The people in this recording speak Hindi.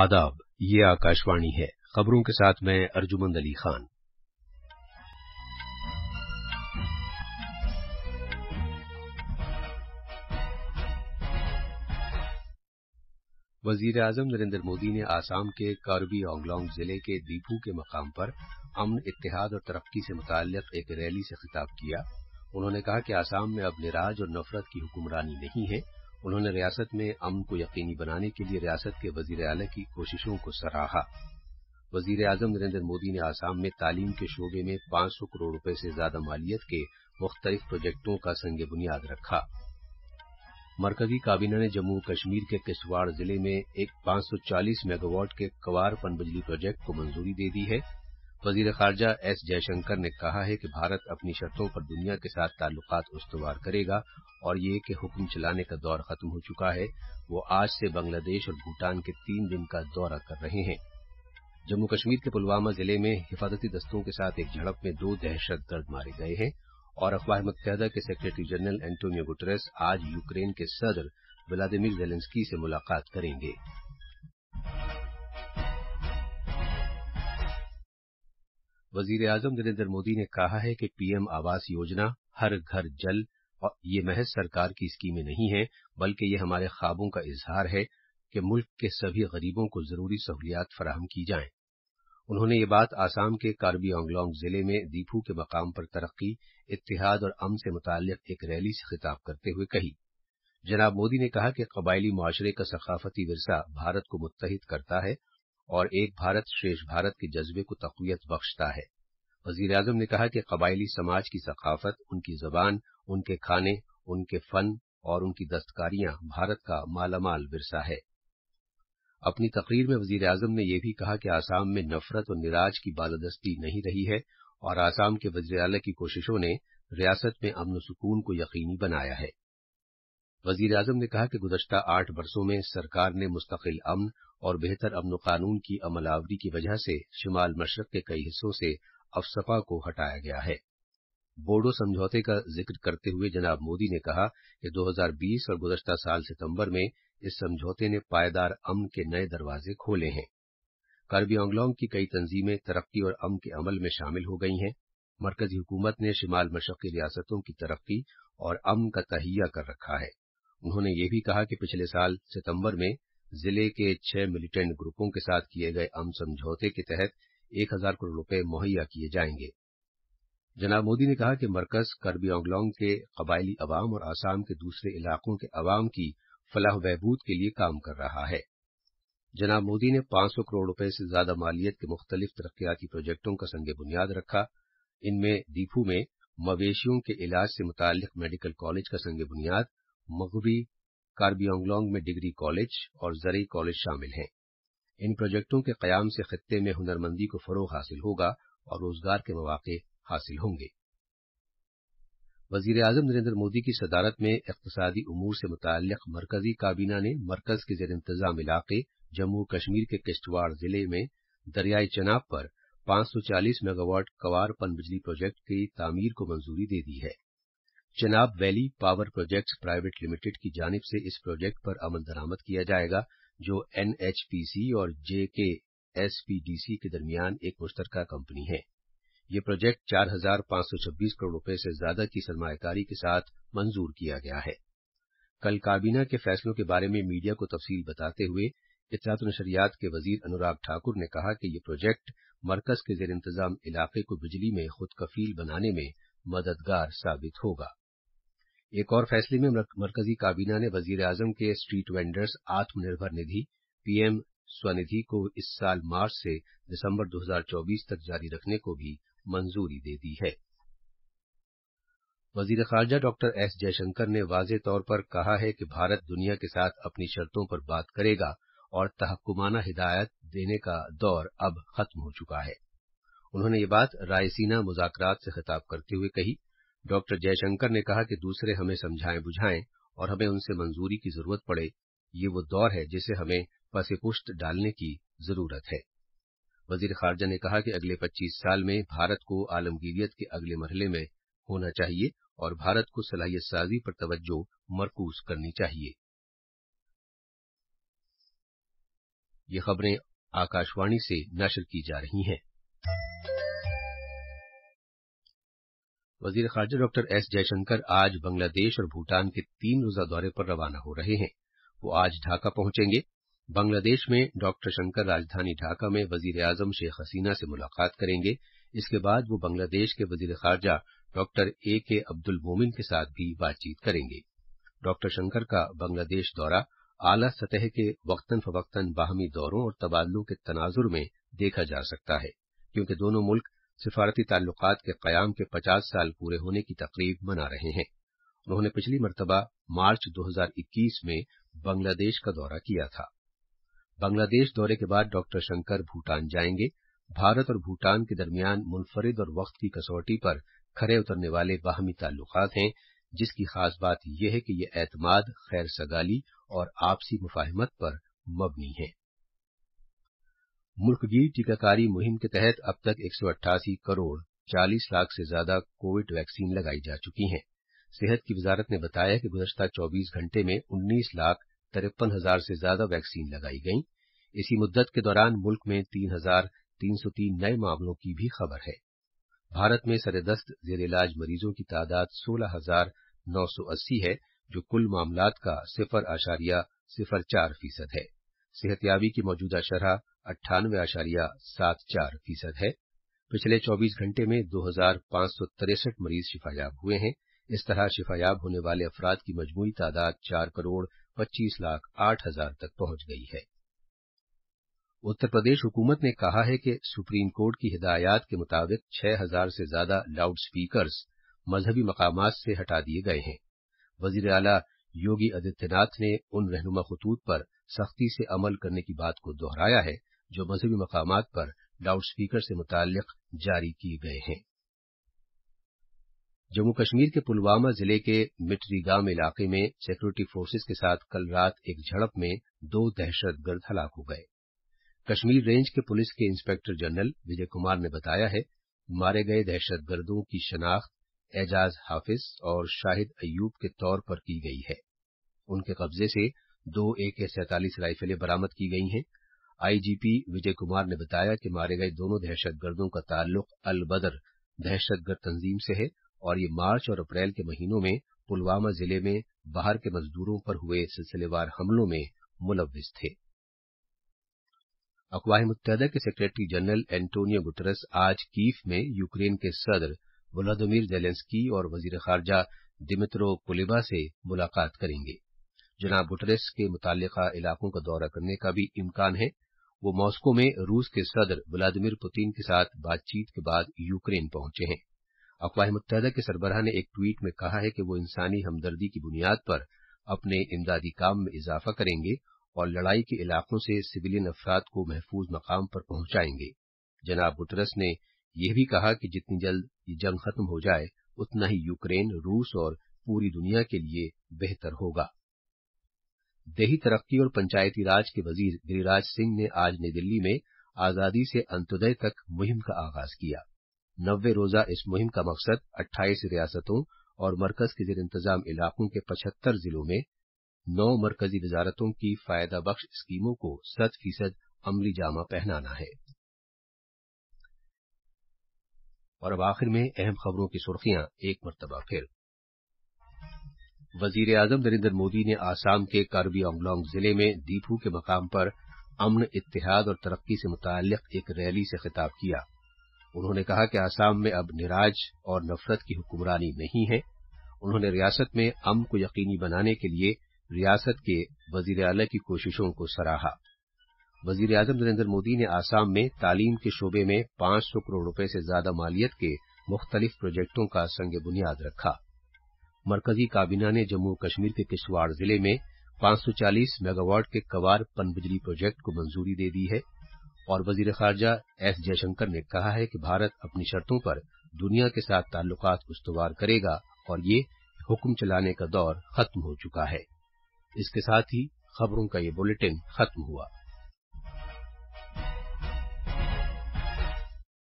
आदाब ये आकाशवाणी है खबरों के साथ मैं अर्जुमंद अली खान वजीर आजम नरेंद्र मोदी ने आसाम के कार्बी ओंगलोंग जिले के दीपू के मकाम पर अमन इतिहाद और तरक्की से मुतक एक रैली से खिताब किया उन्होंने कहा कि आसाम में अब निराज और नफरत की हुक्मरानी नहीं है उन्होंने रियासत में अमन को यकीनी बनाने के लिए रियासत के वजीर अला की कोशिशों को सराहा वजीर अजम नरेंद्र मोदी ने आसाम में तालीम के शोबे में 500 सौ करोड़ रुपए से ज्यादा मालियत के मुख्तलिफ प्रोजेक्टों का संग बुनियाद रखा मरकजी काबीना ने जम्मू कश्मीर के किश्तवाड़ जिले में एक 540 मेगावाट के कवार पनबिजली प्रोजेक्ट को मंजूरी दे दी है वजीर खारजा एस जयशंकर ने कहा है कि भारत अपनी शर्तों पर दुनिया के साथ ताल्लुकात उसवार करेगा और ये कि हुक्म चलाने का दौर खत्म हो चुका है वो आज से बांग्लादेश और भूटान के तीन दिन का दौरा कर रहे हैं जम्मू कश्मीर के पुलवामा जिले में हिफाजती दस्तों के साथ एक झड़प में दो दहशत गर्द मारे गए हैं और अखबार मुतहदा के सेक्रेटरी जनरल एंटोनियो गुटरेस आज यूक्रेन के सदर व्लादिमिर जेलेंस्की से मुलाकात करेंगे वजीर आजम नरेंद्र मोदी ने कहा है कि पीएम आवास योजना हर घर जल और ये महज सरकार की स्कीमें नहीं है बल्कि ये हमारे ख्वाबों का इजहार है कि मुल्क के सभी गरीबों को जरूरी सहूलियात फराहम की जाएं उन्होंने ये बात आसाम के कार्बी ऑंगलोंग जिले में दीपू के मकाम पर तरक्की इतिहाद और अम से मुतल एक रैली से खिताब करते हुए कही जनाब मोदी ने कहा कि कबायली माशरे का सकाफती वरसा भारत को मुतहद करता है और एक भारत श्रेष्ठ भारत के जज्बे को तकवीत बख्शता है वजीर अजम ने कहा कि कबायली समाज की सकाफत उनकी जबान उनके खाने उनके फन और उनकी दस्तकारियां भारत का मालामाल विरसा है अपनी तकरीर में वजीर अजम ने यह भी कहा कि आसाम में नफरत और निराज की बालादस्ती नहीं रही है और आसाम के वजीर अला की कोशिशों ने रियासत में अमन सुकून को यकीनी बनाया है वजीर आजम ने कहा कि गुजशत आठ वर्षों में सरकार ने मुस्तकिल अमन और बेहतर अमन कानून की अमलावरी की वजह से शुमाल मशरक के कई हिस्सों से अफसपा को हटाया गया है बोडो समझौते का जिक्र करते हुए जनाब मोदी ने कहा कि 2020 और गुजशत साल सितंबर में इस समझौते ने पायदार अमन के नए दरवाजे खोले हैं करबी आंगलोंग की कई तंजीमें तरक्की और अमन के अमल में शामिल हो गई हैं मरकजी हुकूमत ने शिमाल मशरकी रियासतों की तरक्की और अमन का तहिया कर रखा है उन्होंने ये भी कहा कि पिछले साल सितंबर में जिले के छह मिलिटेंट ग्रुपों के साथ किए गए अम समझौते के तहत एक हजार करोड़ रुपए मुहैया किए जाएंगे जनाब मोदी ने कहा कि मरकज करबी आंगलोंग के कबायली अवाम और आसाम के दूसरे इलाकों के अवाम की फलाह बहबूद के लिए काम कर रहा है जनाब मोदी ने 500 करोड़ रुपए से ज्यादा मालियत के मुख्तलिफ तरक्याती प्रोजेक्टों का संग बुनियाद रखा इनमें दीफू में मवेशियों के इलाज से मुतल मेडिकल कॉलेज का संग बुनियाद मगवी कार्बी में डिग्री कॉलेज और जरई कॉलेज शामिल हैं इन प्रोजेक्टों के क्याम से खत्े में हुनरमंदी को फरोग हासिल होगा और रोजगार के मौके हासिल होंगे वजीर अजम नरेंद्र मोदी की सदारत में इकतदी अमूर से मुतल मरकजी काबीना ने मरकज के जेर इंतजाम इलाके जम्मू कश्मीर के किश्तवाड़ जिले में दरियाए चनाब पर 540 मेगावाट कवार पन बिजली प्रोजेक्ट की तामीर को मंजूरी दे दी है Chenab valley power projects private limited की जानब से इस प्रोजेक्ट पर अमल दरामद किया जाएगा जो एनएचपीसी और जेके एसपीडीसी के दरमियान एक मुश्तरका कंपनी है ये प्रोजेक्ट चार हजार पांच सौ छब्बीस करोड़ रुपए से ज्यादा की सरमाकारी के साथ मंजूर किया गया है कल काबीना के फैसलों के बारे में मीडिया को तफसील बताते हुए इतलात नशरियात के वजीर अनुराग ठाकुर ने कहा कि ये प्रोजेक्ट मरकज के जेर इंतजाम इलाके को बिजली में खुद कफील बनाने में मददगार साबित होगा एक और फैसले में मरकजी काबीना ने वजीर आजम के स्ट्रीट वेंडर्स आत्मनिर्भर निधि पीएम स्वनिधि को इस साल मार्च से दिसंबर 2024 तक जारी रखने को भी मंजूरी दे दी है वजीर खारजा डॉ एस जयशंकर ने वाज तौर पर कहा है कि भारत दुनिया के साथ अपनी शर्तों पर बात करेगा और तहकुमाना हिदायत देने का दौर अब खत्म हो चुका है उन्होंने ये बात रायसीना मुजाकरात से खिताब करते हुए कही डॉक्टर जयशंकर ने कहा कि दूसरे हमें समझाएं बुझाएं और हमें उनसे मंजूरी की जरूरत पड़े ये वो दौर है जिसे हमें पसेपुष्ट डालने की जरूरत है वजीर खारजा ने कहा कि अगले 25 साल में भारत को आलमगीरियत के अगले मरहले में होना चाहिए और भारत को सलाहियत साजी पर तवज्जो मरकूज करनी चाहिए ये खबरें आकाशवाणी से नशर की जा रही हैं वजीर खारजा डॉक्टर एस जयशंकर आज बांग्लादेश और भूटान के तीन रोजा दौरे पर रवाना हो रहे हैं वो आज ढाका पहुंचेंगे बांग्लादेश में डॉक्टर शंकर राजधानी ढाका में वजीर आजम शेख हसीना से मुलाकात करेंगे इसके बाद वो बांग्लादेश के वजीर खारजा डॉक्टर ए के अब्दुल मोमिन के साथ भी बातचीत करेंगे डॉक्टर शंकर का बांग्लादेश दौरा आला सतह के वक्तन फवक्तन बाहमी दौरों और तबादलों के तनाजुर में देखा जा सकता है क्योंकि दोनों मुल्क सिफारती ताल्लुक के कयाम के पचास साल पूरे होने की तकरीब मना रहे हैं उन्होंने पिछली मरतबा मार्च 2021 में बांग्लादेश का दौरा किया था बांग्लादेश दौरे के बाद डॉक्टर शंकर भूटान जाएंगे भारत और भूटान के दरमियान मुनफरद और वक्त की कसौटी पर खरे उतरने वाले बाहमी ताल्लुक हैं जिसकी खास बात यह है कि ये एतमाद खैर सगाली और आपसी मुफाहमत पर मबनी है मुल्कगीर टीकाकारी मुहिम के तहत अब तक एक करोड़ चालीस लाख से ज्यादा कोविड वैक्सीन लगाई जा चुकी हैं सेहत की वजारत ने बताया कि गुजशत 24 घंटे में 19 लाख तिरपन हजार से ज्यादा वैक्सीन लगाई गई इसी मुद्दत के दौरान मुल्क में तीन हजार तीन सौ तीन नए मामलों की भी खबर है भारत में सरदस्त जेर इलाज मरीजों की तादाद सोलह हजार नौ सौ अस्सी है जो कुल मामलात का सिफर आशारिया सिफर चार फीसद है सेहतयाबी की मौजूदा शरह अट्ठानवे आशारिया सात चार फीसद है पिछले 24 घंटे में दो हजार पांच सौ तिरसठ मरीज शिफायाब हुए हैं इस तरह शिफायाब होने वाले अफराद की मजमू तादाद चार करोड़ पच्चीस लाख आठ हजार तक पहुंच गई है उत्तर प्रदेश हुकूमत ने कहा है कि सुप्रीम कोर्ट की हिदायत के मुताबिक छह हजार से ज्यादा लाउड स्पीकर्स मजहबी मकाम से हटा दिए गए हैं वजीर अला योगी आदित्यनाथ ने उन रहनुमा खतूत पर सख्ती से अमल करने की बात को दोहराया है जो मजहबी मकाम पर लाउड स्पीकर से मुतक जारी किए गए हैं जम्मू कश्मीर के पुलवामा जिले के मिटरी गांव इलाके में सिक्योरिटी फोर्सेज के साथ कल रात एक झड़प में दो दहशतगर्द हलाक हो गए कश्मीर रेंज के पुलिस के इंस्पेक्टर जनरल विजय कुमार ने बताया है मारे गए दहशतगर्दों की शनाख्त एजाज हाफिज और शाहिद अयूब के तौर पर की गई है उनके कब्जे से दो ए के सैतालीस राइफलें बरामद की गई हैं आईजीपी विजय कुमार ने बताया कि मारे गए दोनों दहशतगर्दों का ताल्लुक अल बदर दहशतगर्द तंजीम से है और ये मार्च और अप्रैल के महीनों में पुलवामा जिले में बाहर के मजदूरों पर हुए सिलसिलेवार हमलों में मुलविस थे अकवाह मुतहदा के सेक्रेटरी जनरल एंटोनियो गुटरस आज कीफ में यूक्रेन के सदर व्लादिमिर जेलेंस्की और वजीर खारजा दिमित्रो कुलिबा से मुलाकात करेंगे जनाब गुटरेस के मुतल इलाकों का दौरा करने का भी इम्कान है वो मॉस्को में रूस के सदर व्लादिमीर पुतिन के साथ बातचीत के बाद यूक्रेन पहुंचे हैं अकवाह मुतहदा के सरबराह ने एक ट्वीट में कहा है कि वो इंसानी हमदर्दी की बुनियाद पर अपने इमदादी काम में इजाफा करेंगे और लड़ाई के इलाकों से सिविलियन अफराद को महफूज मकाम पर पहुंचाएंगे जनाब गुटरस ने यह भी कहा कि जितनी जल्द ये जंग खत्म हो जाए उतना ही यूक्रेन रूस और पूरी दुनिया के लिए बेहतर होगा देही तरक्की और पंचायती राज के वजीर गिरिराज सिंह ने आज नई दिल्ली में आजादी से अंत्योदय तक मुहिम का आगाज किया नब्बे रोजा इस मुहिम का मकसद 28 रियासतों और मरकज के जेर इंतजाम इलाकों के 75 जिलों में नौ मरकजी वजारतों की फायदा बख्श स्कीमों को शत फीसद अमली जामा पहनाना है और अब आखिर में अहम खबरों की सुर्खियां एक मरतबा फिर वजीर आजम नरेंद्र मोदी ने आसाम के कार्बी आंगलोंग जिले में दीपू के मकाम पर अमन इतिहाद और तरक्की से मुतक एक रैली से खिताब किया उन्होंने कहा कि आसाम में अब निराज और नफरत की हुक्मरानी नहीं है उन्होंने रियासत में अमन को यकीनी बनाने के लिए रियासत के वजीर अला की कोशिशों को सराहा वजीर अजम नरेंद्र मोदी ने आसाम में तालीम के शोबे में पांच सौ करोड़ रूपये से ज्यादा मालियत के मुख्तलिफ प्रोजेक्टों का संग बुनियाद रखा मरकजी काबीना ने जम्मू कश्मीर के किश्तवाड़ जिले में 540 मेगावाट के कवार पनबिजली प्रोजेक्ट को मंजूरी दे दी है और वजीर खारजा एस जयशंकर ने कहा है कि भारत अपनी शर्तों पर दुनिया के साथ ताल्लुक उस्तवार करेगा और ये हुक्म चलाने का दौर खत्म हो चुका है इसके साथ ही खबरों का ये बुलेटिन खत्म हुआ